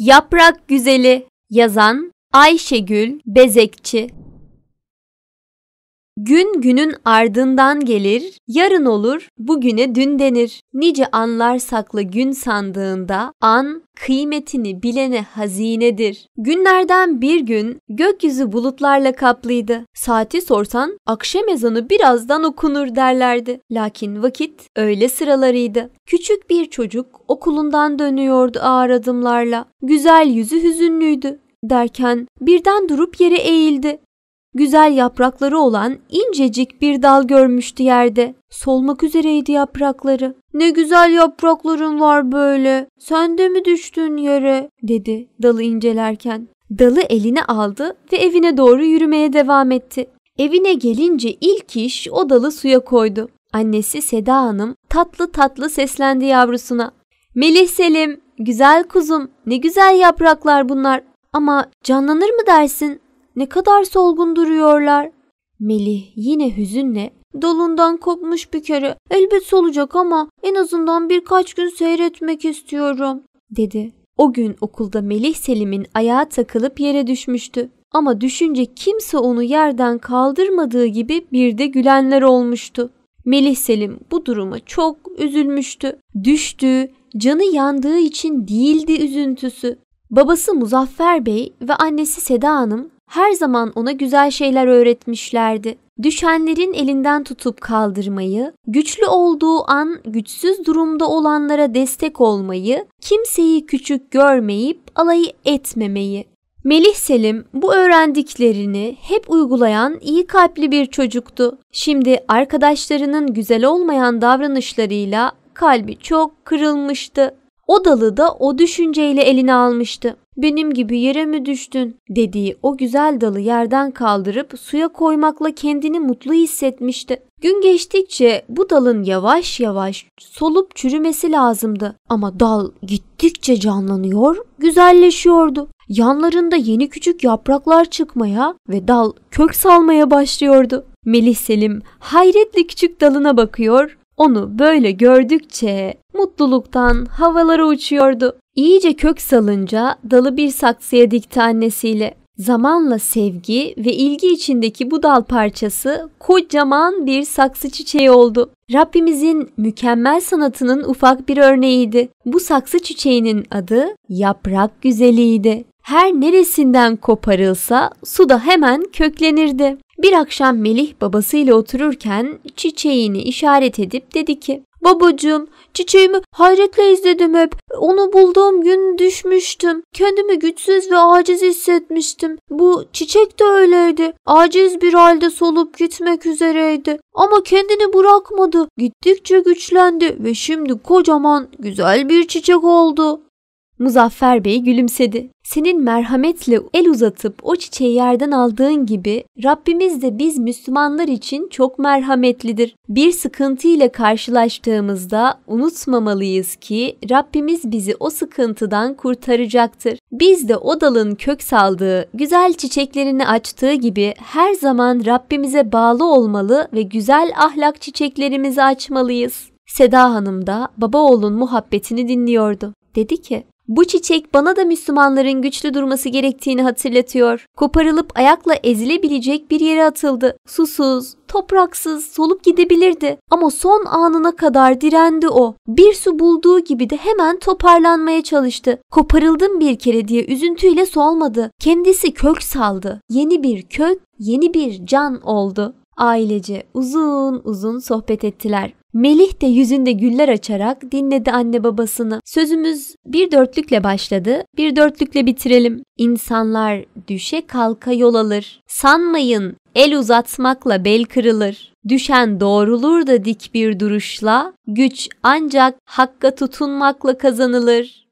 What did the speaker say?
Yaprak Güzeli Yazan Ayşegül Bezekçi Gün günün ardından gelir, yarın olur, bugüne dün denir. Nice anlar saklı gün sandığında an kıymetini bilene hazinedir. Günlerden bir gün gökyüzü bulutlarla kaplıydı. Saati sorsan akşam ezanı birazdan okunur derlerdi. Lakin vakit öyle sıralarıydı. Küçük bir çocuk okulundan dönüyordu ağır adımlarla. Güzel yüzü hüzünlüydü derken birden durup yere eğildi. Güzel yaprakları olan incecik bir dal görmüştü yerde. Solmak üzereydi yaprakları. Ne güzel yaprakların var böyle. Sen de mi düştün yere? dedi dalı incelerken. Dalı eline aldı ve evine doğru yürümeye devam etti. Evine gelince ilk iş o dalı suya koydu. Annesi Seda Hanım tatlı tatlı seslendi yavrusuna. Melih Selim, güzel kuzum, ne güzel yapraklar bunlar. Ama canlanır mı dersin? Ne kadar solgun duruyorlar. Melih yine hüzünle dalından kopmuş bir kere elbet solacak ama en azından birkaç gün seyretmek istiyorum dedi. O gün okulda Melih Selim'in ayağı takılıp yere düşmüştü. Ama düşünce kimse onu yerden kaldırmadığı gibi bir de gülenler olmuştu. Melih Selim bu duruma çok üzülmüştü. Düştüğü, canı yandığı için değildi üzüntüsü. Babası Muzaffer Bey ve annesi Seda Hanım her zaman ona güzel şeyler öğretmişlerdi. Düşenlerin elinden tutup kaldırmayı, güçlü olduğu an güçsüz durumda olanlara destek olmayı, kimseyi küçük görmeyip alayı etmemeyi. Melih Selim bu öğrendiklerini hep uygulayan iyi kalpli bir çocuktu. Şimdi arkadaşlarının güzel olmayan davranışlarıyla kalbi çok kırılmıştı. O dalı da o düşünceyle eline almıştı benim gibi yere mi düştün dediği o güzel dalı yerden kaldırıp suya koymakla kendini mutlu hissetmişti. Gün geçtikçe bu dalın yavaş yavaş solup çürümesi lazımdı ama dal gittikçe canlanıyor, güzelleşiyordu. Yanlarında yeni küçük yapraklar çıkmaya ve dal kök salmaya başlıyordu. Melih Selim hayretle küçük dalına bakıyor, onu böyle gördükçe mutluluktan havalara uçuyordu. İyice kök salınca dalı bir saksıya dikti annesiyle. Zamanla sevgi ve ilgi içindeki bu dal parçası kocaman bir saksı çiçeği oldu. Rabbimizin mükemmel sanatının ufak bir örneğiydi. Bu saksı çiçeğinin adı yaprak güzeliydi. Her neresinden koparılsa su da hemen köklenirdi. Bir akşam Melih babasıyla otururken çiçeğini işaret edip dedi ki Babacığım çiçeğimi hayretle izledim hep. Onu bulduğum gün düşmüştüm. Kendimi güçsüz ve aciz hissetmiştim. Bu çiçek de öyleydi. Aciz bir halde solup gitmek üzereydi. Ama kendini bırakmadı. Gittikçe güçlendi ve şimdi kocaman güzel bir çiçek oldu. Muzaffer Bey gülümsedi. Senin merhametle el uzatıp o çiçeği yerden aldığın gibi Rabbimiz de biz Müslümanlar için çok merhametlidir. Bir sıkıntı ile karşılaştığımızda unutmamalıyız ki Rabbimiz bizi o sıkıntıdan kurtaracaktır. Biz de o dalın kök saldığı, güzel çiçeklerini açtığı gibi her zaman Rabbimize bağlı olmalı ve güzel ahlak çiçeklerimizi açmalıyız. Seda Hanım da baba oğlun muhabbetini dinliyordu. Dedi ki, bu çiçek bana da Müslümanların güçlü durması gerektiğini hatırlatıyor. Koparılıp ayakla ezilebilecek bir yere atıldı. Susuz, topraksız, solup gidebilirdi. Ama son anına kadar direndi o. Bir su bulduğu gibi de hemen toparlanmaya çalıştı. Koparıldım bir kere diye üzüntüyle solmadı. Kendisi kök saldı. Yeni bir kök, yeni bir can oldu. Ailece uzun uzun sohbet ettiler. Melih de yüzünde güller açarak dinledi anne babasını. Sözümüz bir dörtlükle başladı, bir dörtlükle bitirelim. İnsanlar düşe kalka yol alır. Sanmayın el uzatmakla bel kırılır. Düşen doğrulur da dik bir duruşla, güç ancak hakka tutunmakla kazanılır.